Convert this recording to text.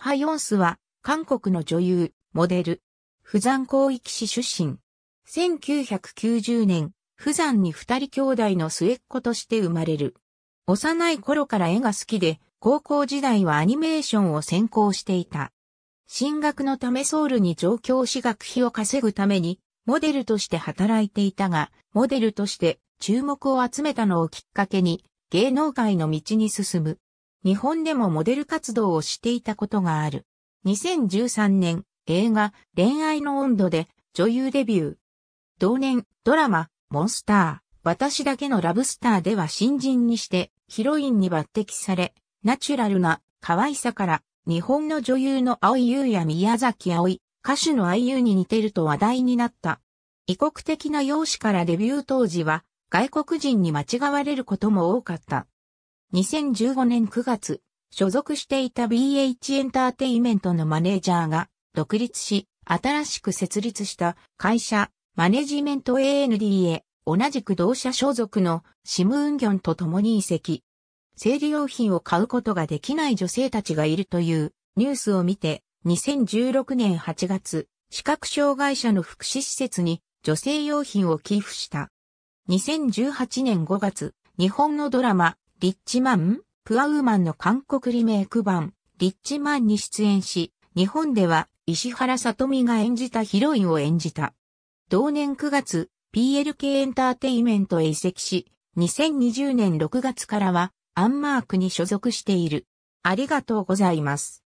ハ・ヨンスは、韓国の女優、モデル、富山広域市出身。1990年、富山に二人兄弟の末っ子として生まれる。幼い頃から絵が好きで、高校時代はアニメーションを専攻していた。進学のためソウルに上京し学費を稼ぐために、モデルとして働いていたが、モデルとして注目を集めたのをきっかけに、芸能界の道に進む。日本でもモデル活動をしていたことがある。2013年、映画、恋愛の温度で女優デビュー。同年、ドラマ、モンスター、私だけのラブスターでは新人にしてヒロインに抜擢され、ナチュラルな可愛さから日本の女優の青井優や宮崎葵、歌手の愛優に似てると話題になった。異国的な容姿からデビュー当時は外国人に間違われることも多かった。2015年9月、所属していた BH エンターテイメントのマネージャーが独立し、新しく設立した会社、マネジメント AND へ、同じく同社所属のシムウンギョンと共に移籍。生理用品を買うことができない女性たちがいるというニュースを見て、2016年8月、視覚障害者の福祉施設に女性用品を寄付した。2018年5月、日本のドラマ、リッチマン、プアウーマンの韓国リメイク版、リッチマンに出演し、日本では石原さとみが演じたヒロインを演じた。同年9月、PLK エンターテイメントへ移籍し、2020年6月からは、アンマークに所属している。ありがとうございます。